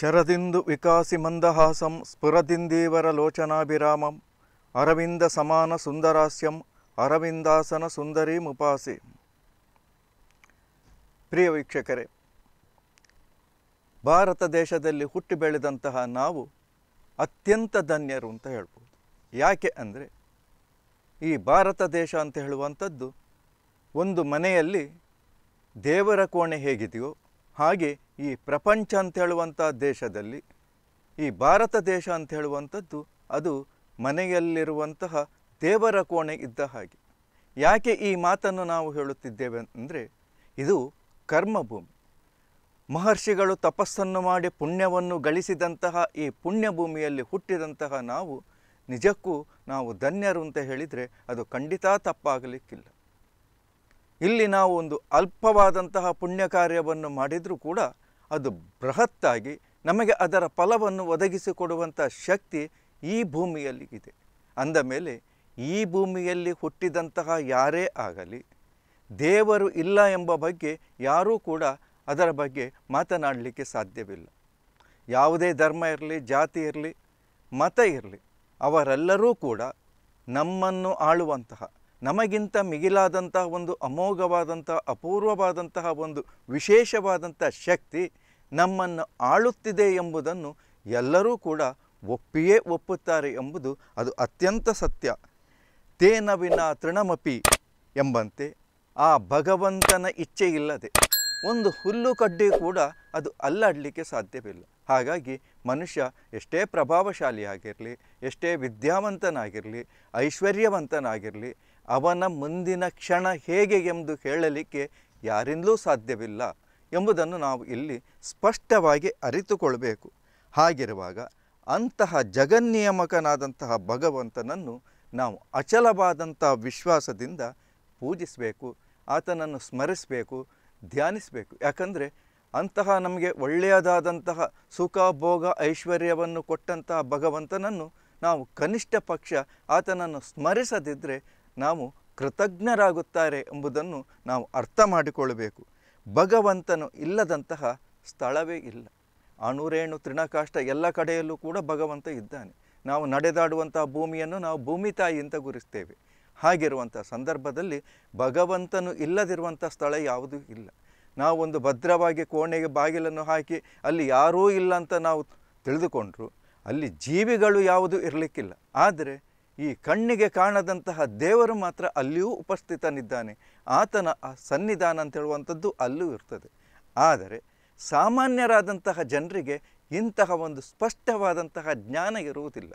ಶರದಿಂದು ವಿಕಾಸಿ ಮಂದಹಾಸಂ ಸ್ಫುರದಿಂದೀವರ ಲೋಚನಾಭಿರಾಮಂ ಅರವಿಂದ ಸಮಾನ ಸುಂದರಾಸ್ಯಂ ಅರವಿಂದಾಸನ ಸುಂದರಿ ಮುಪಾಸಿ ಪ್ರಿಯ ವೀಕ್ಷಕರೇ ಭಾರತ ದೇಶದಲ್ಲಿ ಹುಟ್ಟಿ ಬೆಳೆದಂತಹ ನಾವು ಅತ್ಯಂತ ಧನ್ಯರು ಅಂತ ಹೇಳ್ಬೋದು ಯಾಕೆ ಅಂದರೆ ಈ ಭಾರತ ದೇಶ ಅಂತ ಹೇಳುವಂಥದ್ದು ಒಂದು ಮನೆಯಲ್ಲಿ ದೇವರ ಕೋಣೆ ಹೇಗಿದೆಯೋ ಹಾಗೆ ಈ ಪ್ರಪಂಚ ಅಂತ ಹೇಳುವಂಥ ದೇಶದಲ್ಲಿ ಈ ಭಾರತ ದೇಶ ಅಂತ ಹೇಳುವಂಥದ್ದು ಅದು ಮನೆಯಲ್ಲಿರುವಂತಹ ದೇವರ ಕೋಣೆ ಇದ್ದ ಹಾಗೆ ಯಾಕೆ ಈ ಮಾತನ್ನು ನಾವು ಹೇಳುತ್ತಿದ್ದೇವೆ ಅಂದರೆ ಇದು ಕರ್ಮಭೂಮಿ ಮಹರ್ಷಿಗಳು ತಪಸ್ಸನ್ನು ಮಾಡಿ ಪುಣ್ಯವನ್ನು ಗಳಿಸಿದಂತಹ ಈ ಪುಣ್ಯಭೂಮಿಯಲ್ಲಿ ಹುಟ್ಟಿದಂತಹ ನಾವು ನಿಜಕ್ಕೂ ನಾವು ಧನ್ಯರು ಅಂತ ಹೇಳಿದರೆ ಅದು ಖಂಡಿತ ತಪ್ಪಾಗಲಿಕ್ಕಿಲ್ಲ ಇಲ್ಲಿ ನಾವು ಒಂದು ಅಲ್ಪವಾದಂತಹ ಪುಣ್ಯ ಕಾರ್ಯವನ್ನು ಮಾಡಿದರೂ ಕೂಡ ಅದು ಬೃಹತ್ತಾಗಿ ನಮಗೆ ಅದರ ಫಲವನ್ನು ಒದಗಿಸಿಕೊಡುವಂಥ ಶಕ್ತಿ ಈ ಭೂಮಿಯಲ್ಲಿ ಇದೆ ಅಂದ ಮೇಲೆ ಈ ಭೂಮಿಯಲ್ಲಿ ಹುಟ್ಟಿದಂತಹ ಯಾರೇ ಆಗಲಿ ದೇವರು ಇಲ್ಲ ಎಂಬ ಬಗ್ಗೆ ಯಾರೂ ಕೂಡ ಅದರ ಬಗ್ಗೆ ಮಾತನಾಡಲಿಕ್ಕೆ ಸಾಧ್ಯವಿಲ್ಲ ಯಾವುದೇ ಧರ್ಮ ಇರಲಿ ಜಾತಿ ಇರಲಿ ಮತ ಇರಲಿ ಅವರೆಲ್ಲರೂ ಕೂಡ ನಮ್ಮನ್ನು ಆಳುವಂತಹ ನಮಗಿಂತ ಮಿಗಿಲಾದಂತಹ ಒಂದು ಅಮೋಘವಾದಂತಹ ಅಪೂರ್ವವಾದಂತಹ ಒಂದು ವಿಶೇಷವಾದಂಥ ಶಕ್ತಿ ನಮ್ಮನ್ನು ಆಳುತ್ತಿದೆ ಎಂಬುದನ್ನು ಎಲ್ಲರೂ ಕೂಡ ಒಪ್ಪಿಯೇ ಒಪ್ಪುತ್ತಾರೆ ಎಂಬುದು ಅದು ಅತ್ಯಂತ ಸತ್ಯ ತೇನವಿನ ತೃಣಮಪಿ ಎಂಬಂತೆ ಆ ಭಗವಂತನ ಇಚ್ಛೆ ಇಲ್ಲದೆ ಒಂದು ಹುಲ್ಲು ಕಡ್ಡಿ ಕೂಡ ಅದು ಅಲ್ಲಾಡಲಿಕ್ಕೆ ಸಾಧ್ಯವಿಲ್ಲ ಹಾಗಾಗಿ ಮನುಷ್ಯ ಎಷ್ಟೇ ಪ್ರಭಾವಶಾಲಿಯಾಗಿರಲಿ ಎಷ್ಟೇ ವಿದ್ಯಾವಂತನಾಗಿರಲಿ ಐಶ್ವರ್ಯವಂತನಾಗಿರಲಿ ಅವನ ಮುಂದಿನ ಕ್ಷಣ ಹೇಗೆ ಎಂದು ಹೇಳಲಿಕ್ಕೆ ಯಾರಿಂದಲೂ ಸಾಧ್ಯವಿಲ್ಲ ಎಂಬುದನ್ನು ನಾವು ಇಲ್ಲಿ ಸ್ಪಷ್ಟವಾಗಿ ಅರಿತುಕೊಳ್ಬೇಕು ಹಾಗಿರುವಾಗ ಅಂತಹ ಜಗನ್ನಿಯಮಕನಾದಂತಹ ಭಗವಂತನನ್ನು ನಾವು ಅಚಲವಾದಂತಹ ವಿಶ್ವಾಸದಿಂದ ಪೂಜಿಸಬೇಕು ಆತನನ್ನು ಸ್ಮರಿಸಬೇಕು ಧ್ಯಾನಿಸಬೇಕು ಯಾಕಂದರೆ ಅಂತಹ ನಮಗೆ ಒಳ್ಳೆಯದಾದಂತಹ ಸುಖ ಭೋಗ ಐಶ್ವರ್ಯವನ್ನು ಕೊಟ್ಟಂತಹ ಭಗವಂತನನ್ನು ನಾವು ಕನಿಷ್ಠ ಪಕ್ಷ ಆತನನ್ನು ಸ್ಮರಿಸದಿದ್ದರೆ ನಾವು ಕೃತಜ್ಞರಾಗುತ್ತಾರೆ ಎಂಬುದನ್ನು ನಾವು ಅರ್ಥ ಮಾಡಿಕೊಳ್ಳಬೇಕು ಭಗವಂತನು ಇಲ್ಲದಂತಹ ಸ್ಥಳವೇ ಇಲ್ಲ ಅಣುರೇಣು ತೃಣಕಾಷ್ಟ ಎಲ್ಲ ಕಡೆಯಲ್ಲೂ ಕೂಡ ಭಗವಂತ ಇದ್ದಾನೆ ನಾವು ನಡೆದಾಡುವಂತಹ ಭೂಮಿಯನ್ನು ನಾವು ಭೂಮಿ ತಾಯಿ ಅಂತ ಗುರುಸ್ತೇವೆ ಹಾಗಿರುವಂಥ ಸಂದರ್ಭದಲ್ಲಿ ಭಗವಂತನು ಇಲ್ಲದಿರುವಂಥ ಸ್ಥಳ ಯಾವುದೂ ಇಲ್ಲ ನಾವೊಂದು ಭದ್ರವಾಗಿ ಕೋಣೆಗೆ ಬಾಗಿಲನ್ನು ಹಾಕಿ ಅಲ್ಲಿ ಯಾರೂ ಇಲ್ಲ ಅಂತ ನಾವು ತಿಳಿದುಕೊಂಡ್ರು ಅಲ್ಲಿ ಜೀವಿಗಳು ಯಾವುದೂ ಇರಲಿಕ್ಕಿಲ್ಲ ಆದರೆ ಈ ಕಣ್ಣಿಗೆ ಕಾಣದಂತಹ ದೇವರು ಮಾತ್ರ ಅಲ್ಲಿಯೂ ಉಪಸ್ಥಿತನಿದ್ದಾನೆ ಆತನ ಆ ಸನ್ನಿಧಾನ ಅಂತ ಹೇಳುವಂಥದ್ದು ಅಲ್ಲೂ ಇರ್ತದೆ ಆದರೆ ಸಾಮಾನ್ಯರಾದಂತಹ ಜನರಿಗೆ ಇಂತಹ ಒಂದು ಸ್ಪಷ್ಟವಾದಂತಹ ಜ್ಞಾನ ಇರುವುದಿಲ್ಲ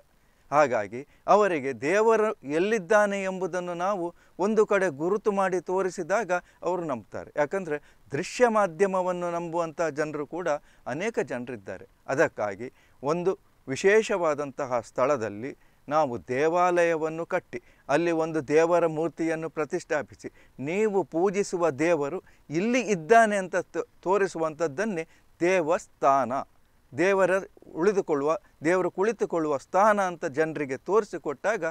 ಹಾಗಾಗಿ ಅವರಿಗೆ ದೇವರು ಎಲ್ಲಿದ್ದಾನೆ ಎಂಬುದನ್ನು ನಾವು ಒಂದು ಕಡೆ ಗುರುತು ಮಾಡಿ ತೋರಿಸಿದಾಗ ಅವರು ನಂಬ್ತಾರೆ ಯಾಕಂದರೆ ದೃಶ್ಯ ಮಾಧ್ಯಮವನ್ನು ನಂಬುವಂತಹ ಜನರು ಕೂಡ ಅನೇಕ ಜನರಿದ್ದಾರೆ ಅದಕ್ಕಾಗಿ ಒಂದು ವಿಶೇಷವಾದಂತಹ ಸ್ಥಳದಲ್ಲಿ ನಾವು ದೇವಾಲಯವನ್ನು ಕಟ್ಟಿ ಅಲ್ಲಿ ಒಂದು ದೇವರ ಮೂರ್ತಿಯನ್ನು ಪ್ರತಿಷ್ಠಾಪಿಸಿ ನೀವು ಪೂಜಿಸುವ ದೇವರು ಇಲ್ಲಿ ಇದ್ದಾನೆ ಅಂತ ತೋರಿಸುವಂಥದ್ದನ್ನೇ ದೇವಸ್ಥಾನ ದೇವರ ಉಳಿದುಕೊಳ್ಳುವ ದೇವರು ಕುಳಿತುಕೊಳ್ಳುವ ಸ್ಥಾನ ಅಂತ ಜನರಿಗೆ ತೋರಿಸಿಕೊಟ್ಟಾಗ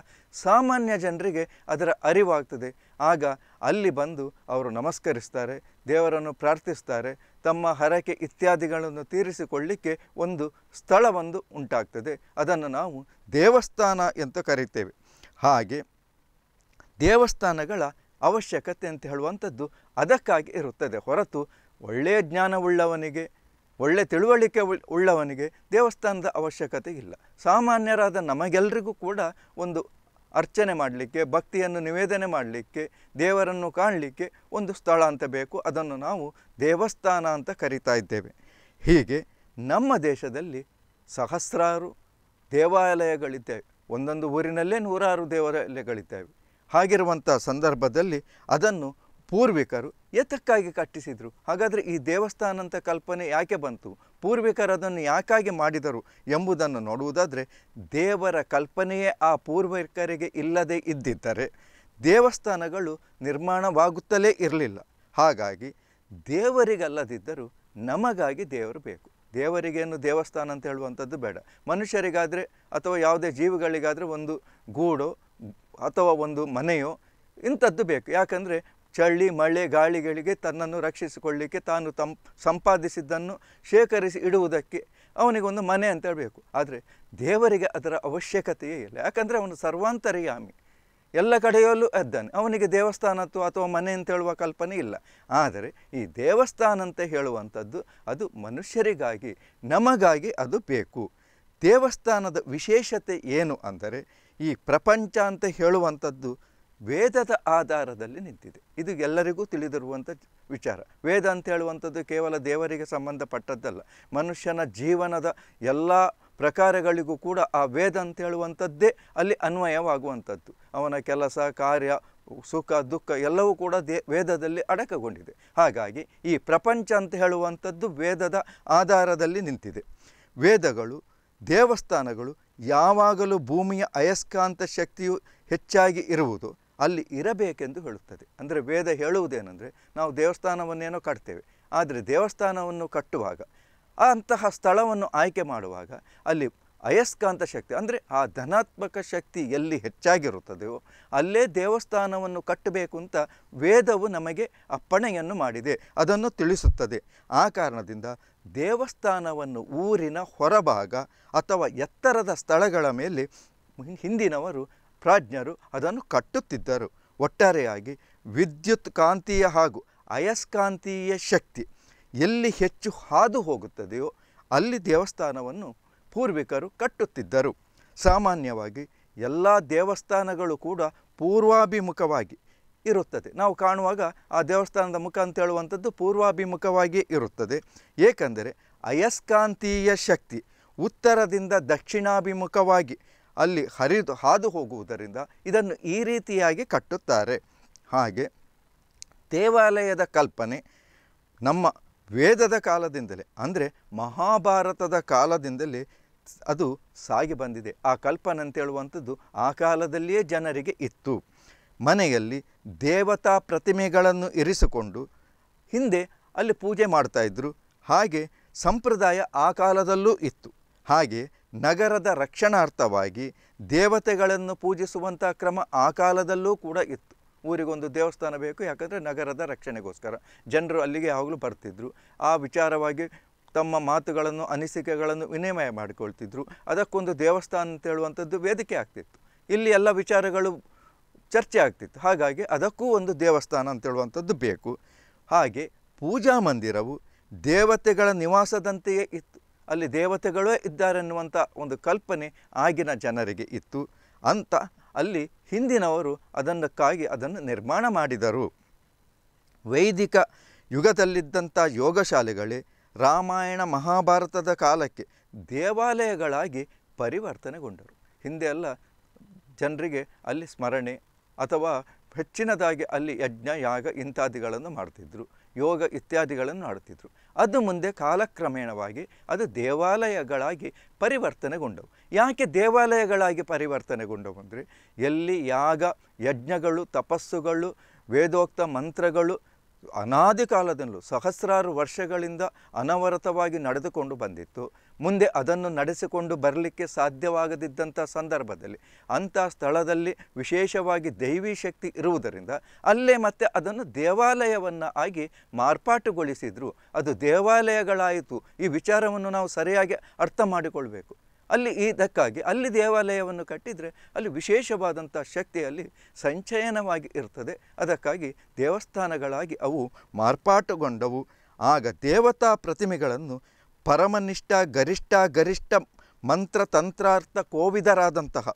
ಸಾಮಾನ್ಯ ಜನರಿಗೆ ಅದರ ಅರಿವಾಗ್ತದೆ ಆಗ ಅಲ್ಲಿ ಬಂದು ಅವರು ನಮಸ್ಕರಿಸ್ತಾರೆ ದೇವರನ್ನು ಪ್ರಾರ್ಥಿಸ್ತಾರೆ ತಮ್ಮ ಹರಕೆ ಇತ್ಯಾದಿಗಳನ್ನು ತೀರಿಸಿಕೊಳ್ಳಿಕ್ಕೆ ಒಂದು ಸ್ಥಳವೊಂದು ಉಂಟಾಗ್ತದೆ ಅದನ್ನು ನಾವು ದೇವಸ್ಥಾನ ಎಂದು ಕರೀತೇವೆ ಹಾಗೆ ದೇವಸ್ಥಾನಗಳ ಅವಶ್ಯಕತೆ ಅಂತ ಹೇಳುವಂಥದ್ದು ಅದಕ್ಕಾಗಿ ಇರುತ್ತದೆ ಹೊರತು ಒಳ್ಳೆಯ ಜ್ಞಾನವುಳ್ಳವನಿಗೆ ಒಳ್ಳೆ ತಿಳುವಳಿಕೆ ಉಳ್ಳವನಿಗೆ ದೇವಸ್ಥಾನದ ಅವಶ್ಯಕತೆ ಇಲ್ಲ ಸಾಮಾನ್ಯರಾದ ನಮಗೆಲ್ಲರಿಗೂ ಕೂಡ ಒಂದು ಅರ್ಚನೆ ಮಾಡಲಿಕ್ಕೆ ಭಕ್ತಿಯನ್ನು ನಿವೇದನೆ ಮಾಡಲಿಕ್ಕೆ ದೇವರನ್ನು ಕಾಣಲಿಕ್ಕೆ ಒಂದು ಸ್ಥಳ ಅಂತ ಬೇಕು ಅದನ್ನು ನಾವು ದೇವಸ್ಥಾನ ಅಂತ ಕರಿತಾ ಇದ್ದೇವೆ ಹೀಗೆ ನಮ್ಮ ದೇಶದಲ್ಲಿ ಸಹಸ್ರಾರು ದೇವಾಲಯಗಳಿದ್ದೇವೆ ಒಂದೊಂದು ಊರಿನಲ್ಲೇ ನೂರಾರು ದೇವಾಲಯಗಳಿದ್ದಾವೆ ಹಾಗಿರುವಂಥ ಸಂದರ್ಭದಲ್ಲಿ ಅದನ್ನು ಪೂರ್ವಿಕರು ಎತಕ್ಕಾಗಿ ಕಟ್ಟಿಸಿದರು ಹಾಗಾದರೆ ಈ ದೇವಸ್ಥಾನ ಅಂತ ಕಲ್ಪನೆ ಯಾಕೆ ಬಂತು ಪೂರ್ವಿಕರದನ್ನು ಯಾಕಾಗಿ ಮಾಡಿದರು ಎಂಬುದನ್ನು ನೋಡುವುದಾದರೆ ದೇವರ ಕಲ್ಪನೆಯೇ ಆ ಪೂರ್ವಿಕರಿಗೆ ಇಲ್ಲದೇ ಇದ್ದಿದ್ದರೆ ದೇವಸ್ಥಾನಗಳು ನಿರ್ಮಾಣವಾಗುತ್ತಲೇ ಇರಲಿಲ್ಲ ಹಾಗಾಗಿ ದೇವರಿಗಲ್ಲದಿದ್ದರೂ ನಮಗಾಗಿ ದೇವರು ಬೇಕು ದೇವರಿಗೇನು ದೇವಸ್ಥಾನ ಅಂತ ಹೇಳುವಂಥದ್ದು ಬೇಡ ಮನುಷ್ಯರಿಗಾದರೆ ಅಥವಾ ಯಾವುದೇ ಜೀವಿಗಳಿಗಾದರೆ ಒಂದು ಗೂಡೋ ಅಥವಾ ಒಂದು ಮನೆಯೋ ಇಂಥದ್ದು ಬೇಕು ಯಾಕಂದರೆ ಚಳಿ ಮಳೆ ಗಾಳಿಗಳಿಗೆ ತನ್ನನ್ನು ರಕ್ಷಿಸಿಕೊಳ್ಳಿಕ್ಕೆ ತಾನು ತಂ ಸಂಪಾದಿಸಿದ್ದನ್ನು ಶೇಖರಿಸಿ ಇಡುವುದಕ್ಕೆ ಅವನಿಗೊಂದು ಮನೆ ಅಂತ ಹೇಳಬೇಕು ಆದರೆ ದೇವರಿಗೆ ಅದರ ಅವಶ್ಯಕತೆಯೇ ಇಲ್ಲ ಯಾಕಂದರೆ ಅವನು ಸರ್ವಾಂತರಿಯಾಮಿ ಎಲ್ಲ ಕಡೆಯಲ್ಲೂ ಅದ್ದಾನೆ ಅವನಿಗೆ ದೇವಸ್ಥಾನ ಅಥವಾ ಮನೆ ಅಂತ ಹೇಳುವ ಕಲ್ಪನೆ ಇಲ್ಲ ಆದರೆ ಈ ದೇವಸ್ಥಾನ ಅಂತ ಹೇಳುವಂಥದ್ದು ಅದು ಮನುಷ್ಯರಿಗಾಗಿ ನಮಗಾಗಿ ಅದು ಬೇಕು ದೇವಸ್ಥಾನದ ವಿಶೇಷತೆ ಏನು ಅಂದರೆ ಈ ಪ್ರಪಂಚ ಅಂತ ಹೇಳುವಂಥದ್ದು ವೇದದ ಆಧಾರದಲ್ಲಿ ನಿಂತಿದೆ ಇದು ಎಲ್ಲರಿಗೂ ತಿಳಿದಿರುವಂಥ ವಿಚಾರ ವೇದ ಅಂತ ಹೇಳುವಂಥದ್ದು ಕೇವಲ ದೇವರಿಗೆ ಸಂಬಂಧಪಟ್ಟದ್ದಲ್ಲ ಮನುಷ್ಯನ ಜೀವನದ ಎಲ್ಲ ಪ್ರಕಾರಗಳಿಗೂ ಕೂಡ ಆ ವೇದ ಅಂತ ಹೇಳುವಂಥದ್ದೇ ಅಲ್ಲಿ ಅನ್ವಯವಾಗುವಂಥದ್ದು ಅವನ ಕೆಲಸ ಕಾರ್ಯ ಸುಖ ದುಃಖ ಎಲ್ಲವೂ ಕೂಡ ದೇ ವೇದದಲ್ಲಿ ಅಡಕಗೊಂಡಿದೆ ಹಾಗಾಗಿ ಈ ಪ್ರಪಂಚ ಅಂತ ಹೇಳುವಂಥದ್ದು ವೇದದ ಆಧಾರದಲ್ಲಿ ನಿಂತಿದೆ ವೇದಗಳು ದೇವಸ್ಥಾನಗಳು ಯಾವಾಗಲೂ ಭೂಮಿಯ ಅಯಸ್ಕಾಂತ ಶಕ್ತಿಯು ಹೆಚ್ಚಾಗಿ ಇರುವುದು ಅಲ್ಲಿ ಇರಬೇಕೆಂದು ಹೇಳುತ್ತದೆ ಅಂದರೆ ವೇದ ಹೇಳುವುದೇನೆಂದರೆ ನಾವು ದೇವಸ್ಥಾನವನ್ನೇನೋ ಕಟ್ತೇವೆ ಆದರೆ ದೇವಸ್ಥಾನವನ್ನು ಕಟ್ಟುವಾಗ ಅಂತಹ ಸ್ಥಳವನ್ನು ಆಯ್ಕೆ ಮಾಡುವಾಗ ಅಲ್ಲಿ ಅಯಸ್ಕಾಂತ ಶಕ್ತಿ ಅಂದರೆ ಆ ಧನಾತ್ಮಕ ಶಕ್ತಿ ಎಲ್ಲಿ ಹೆಚ್ಚಾಗಿರುತ್ತದೆಯೋ ಅಲ್ಲೇ ದೇವಸ್ಥಾನವನ್ನು ಕಟ್ಟಬೇಕು ಅಂತ ವೇದವು ನಮಗೆ ಅಪ್ಪಣೆಯನ್ನು ಮಾಡಿದೆ ಅದನ್ನು ತಿಳಿಸುತ್ತದೆ ಆ ಕಾರಣದಿಂದ ದೇವಸ್ಥಾನವನ್ನು ಊರಿನ ಹೊರಭಾಗ ಅಥವಾ ಎತ್ತರದ ಸ್ಥಳಗಳ ಮೇಲೆ ಹಿಂದಿನವರು ಪ್ರಾಜ್ಞರು ಅದನ್ನು ಕಟ್ಟುತ್ತಿದ್ದರು ಒಟ್ಟಾರೆಯಾಗಿ ವಿದ್ಯುತ್ ಕಾಂತೀಯ ಹಾಗೂ ಅಯಸ್ಕಾಂತೀಯ ಶಕ್ತಿ ಎಲ್ಲಿ ಹೆಚ್ಚು ಹಾದು ಹೋಗುತ್ತದೆಯೋ ಅಲ್ಲಿ ದೇವಸ್ಥಾನವನ್ನು ಪೂರ್ವಿಕರು ಕಟ್ಟುತ್ತಿದ್ದರು ಸಾಮಾನ್ಯವಾಗಿ ಎಲ್ಲ ದೇವಸ್ಥಾನಗಳು ಕೂಡ ಪೂರ್ವಾಭಿಮುಖವಾಗಿ ಇರುತ್ತದೆ ನಾವು ಕಾಣುವಾಗ ಆ ದೇವಸ್ಥಾನದ ಮುಖ ಅಂತ ಹೇಳುವಂಥದ್ದು ಪೂರ್ವಾಭಿಮುಖವಾಗಿ ಇರುತ್ತದೆ ಏಕೆಂದರೆ ಅಯಸ್ಕಾಂತೀಯ ಶಕ್ತಿ ಉತ್ತರದಿಂದ ದಕ್ಷಿಣಾಭಿಮುಖವಾಗಿ ಅಲ್ಲಿ ಹರಿದು ಹಾದು ಹೋಗುವುದರಿಂದ ಇದನ್ನು ಈ ರೀತಿಯಾಗಿ ಕಟ್ಟುತ್ತಾರೆ ಹಾಗೆ ದೇವಾಲಯದ ಕಲ್ಪನೆ ನಮ್ಮ ವೇದದ ಕಾಲದಿಂದಲೇ ಅಂದರೆ ಮಹಾಭಾರತದ ಕಾಲದಿಂದಲೇ ಅದು ಸಾಗಿ ಬಂದಿದೆ ಆ ಕಲ್ಪನೆ ಅಂತೇಳುವಂಥದ್ದು ಆ ಕಾಲದಲ್ಲಿಯೇ ಜನರಿಗೆ ಇತ್ತು ಮನೆಯಲ್ಲಿ ದೇವತಾ ಪ್ರತಿಮೆಗಳನ್ನು ಇರಿಸಿಕೊಂಡು ಹಿಂದೆ ಅಲ್ಲಿ ಪೂಜೆ ಮಾಡ್ತಾಯಿದ್ರು ಹಾಗೆ ಸಂಪ್ರದಾಯ ಆ ಕಾಲದಲ್ಲೂ ಇತ್ತು ಹಾಗೆ ನಗರದ ರಕ್ಷಣಾರ್ಥವಾಗಿ ದೇವತೆಗಳನ್ನು ಪೂಜಿಸುವಂಥ ಕ್ರಮ ಆ ಕಾಲದಲ್ಲೂ ಕೂಡ ಇತ್ತು ಊರಿಗೊಂದು ದೇವಸ್ಥಾನ ಬೇಕು ಯಾಕಂದರೆ ನಗರದ ರಕ್ಷಣೆಗೋಸ್ಕರ ಜನರು ಅಲ್ಲಿಗೆ ಯಾವಾಗಲೂ ಬರ್ತಿದ್ದರು ಆ ವಿಚಾರವಾಗಿ ತಮ್ಮ ಮಾತುಗಳನ್ನು ಅನಿಸಿಕೆಗಳನ್ನು ವಿನಿಮಯ ಮಾಡಿಕೊಳ್ತಿದ್ರು ಅದಕ್ಕೊಂದು ದೇವಸ್ಥಾನ ಅಂತ ಹೇಳುವಂಥದ್ದು ವೇದಿಕೆ ಆಗ್ತಿತ್ತು ಇಲ್ಲಿ ಎಲ್ಲ ವಿಚಾರಗಳು ಚರ್ಚೆ ಆಗ್ತಿತ್ತು ಹಾಗಾಗಿ ಅದಕ್ಕೂ ಒಂದು ದೇವಸ್ಥಾನ ಅಂತ ಹೇಳುವಂಥದ್ದು ಬೇಕು ಹಾಗೆ ಪೂಜಾ ಮಂದಿರವು ದೇವತೆಗಳ ನಿವಾಸದಂತೆಯೇ ಇತ್ತು ಅಲ್ಲಿ ದೇವತೆಗಳೇ ಇದ್ದಾರೆನ್ನುವಂಥ ಒಂದು ಕಲ್ಪನೆ ಆಗಿನ ಜನರಿಗೆ ಇತ್ತು ಅಂತ ಅಲ್ಲಿ ಹಿಂದಿನವರು ಅದನ್ನಕ್ಕಾಗಿ ಅದನ್ನು ನಿರ್ಮಾಣ ಮಾಡಿದರು ವೈದಿಕ ಯುಗದಲ್ಲಿದ್ದಂಥ ಯೋಗಶಾಲೆಗಳೇ ರಾಮಾಯಣ ಮಹಾಭಾರತದ ಕಾಲಕ್ಕೆ ದೇವಾಲಯಗಳಾಗಿ ಪರಿವರ್ತನೆಗೊಂಡರು ಹಿಂದೆ ಎಲ್ಲ ಜನರಿಗೆ ಅಲ್ಲಿ ಸ್ಮರಣೆ ಅಥವಾ ಹೆಚ್ಚಿನದಾಗಿ ಅಲ್ಲಿ ಯಜ್ಞ ಯಾಗ ಇಂತಾದಿಗಳನ್ನು ಮಾಡ್ತಿದ್ದರು ಯೋಗ ಇತ್ಯಾದಿಗಳನ್ನು ಆಡುತ್ತಿದ್ದರು ಅದು ಮುಂದೆ ಕಾಲಕ್ರಮೇಣವಾಗಿ ಅದು ದೇವಾಲಯಗಳಾಗಿ ಪರಿವರ್ತನೆಗೊಂಡವು ಯಾಕೆ ದೇವಾಲಯಗಳಾಗಿ ಪರಿವರ್ತನೆಗೊಂಡವು ಅಂದರೆ ಎಲ್ಲಿ ಯಾಗ ಯಜ್ಞಗಳು ತಪಸ್ಸುಗಳು ವೇದೋಕ್ತ ಮಂತ್ರಗಳು ಅನಾದಿ ಕಾಲದಲ್ಲೂ ಸಹಸ್ರಾರು ವರ್ಷಗಳಿಂದ ಅನವರತವಾಗಿ ನಡೆದುಕೊಂಡು ಬಂದಿತ್ತು ಮುಂದೆ ಅದನ್ನು ನಡೆಸಿಕೊಂಡು ಬರಲಿಕ್ಕೆ ಸಾಧ್ಯವಾಗದಿದ್ದಂಥ ಸಂದರ್ಭದಲ್ಲಿ ಅಂಥ ಸ್ಥಳದಲ್ಲಿ ವಿಶೇಷವಾಗಿ ದೈವಿ ಶಕ್ತಿ ಇರುವುದರಿಂದ ಅಲ್ಲೇ ಮತ್ತೆ ಅದನ್ನು ದೇವಾಲಯವನ್ನು ಆಗಿ ಮಾರ್ಪಾಟುಗೊಳಿಸಿದರು ಅದು ದೇವಾಲಯಗಳಾಯಿತು ಈ ವಿಚಾರವನ್ನು ನಾವು ಸರಿಯಾಗಿ ಅರ್ಥ ಮಾಡಿಕೊಳ್ಬೇಕು ಅಲ್ಲಿ ಇದಕ್ಕಾಗಿ ಅಲ್ಲಿ ದೇವಾಲಯವನ್ನು ಕಟ್ಟಿದರೆ ಅಲ್ಲಿ ವಿಶೇಷವಾದಂಥ ಶಕ್ತಿಯಲ್ಲಿ ಸಂಚಯನವಾಗಿ ಇರ್ತದೆ ಅದಕ್ಕಾಗಿ ದೇವಸ್ಥಾನಗಳಾಗಿ ಅವು ಮಾರ್ಪಾಟುಗೊಂಡವು ಆಗ ದೇವತಾ ಪ್ರತಿಮೆಗಳನ್ನು ಪರಮನಿಷ್ಠ ಗರಿಷ್ಠ ಗರಿಷ್ಠ ಮಂತ್ರ ತಂತ್ರಾರ್ಥ ಕೋವಿದರಾದಂತಹ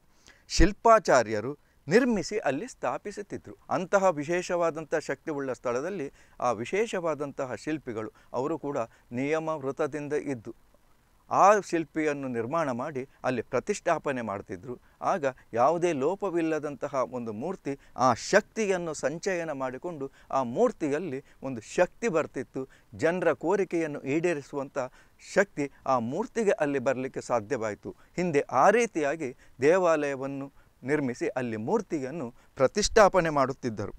ಶಿಲ್ಪಾಚಾರ್ಯರು ನಿರ್ಮಿಸಿ ಅಲ್ಲಿ ಸ್ಥಾಪಿಸುತ್ತಿದ್ದರು ಅಂತಹ ವಿಶೇಷವಾದಂಥ ಶಕ್ತಿ ಉಳ್ಳ ಸ್ಥಳದಲ್ಲಿ ಆ ವಿಶೇಷವಾದಂತಹ ಶಿಲ್ಪಿಗಳು ಅವರು ಕೂಡ ನಿಯಮ ವೃತದಿಂದ ಇದ್ದು ಆ ಶಿಲ್ಪಿಯನ್ನು ನಿರ್ಮಾಣ ಮಾಡಿ ಅಲ್ಲಿ ಪ್ರತಿಷ್ಠಾಪನೆ ಮಾಡ್ತಿದ್ದರು ಆಗ ಯಾವುದೇ ಲೋಪವಿಲ್ಲದಂತಹ ಒಂದು ಮೂರ್ತಿ ಆ ಶಕ್ತಿಯನ್ನು ಸಂಚಯನ ಮಾಡಿಕೊಂಡು ಆ ಮೂರ್ತಿಯಲ್ಲಿ ಒಂದು ಶಕ್ತಿ ಬರ್ತಿತ್ತು ಜನರ ಕೋರಿಕೆಯನ್ನು ಈಡೇರಿಸುವಂಥ ಶಕ್ತಿ ಆ ಮೂರ್ತಿಗೆ ಅಲ್ಲಿ ಬರಲಿಕ್ಕೆ ಸಾಧ್ಯವಾಯಿತು ಹಿಂದೆ ಆ ರೀತಿಯಾಗಿ ದೇವಾಲಯವನ್ನು ನಿರ್ಮಿಸಿ ಅಲ್ಲಿ ಮೂರ್ತಿಯನ್ನು ಪ್ರತಿಷ್ಠಾಪನೆ ಮಾಡುತ್ತಿದ್ದರು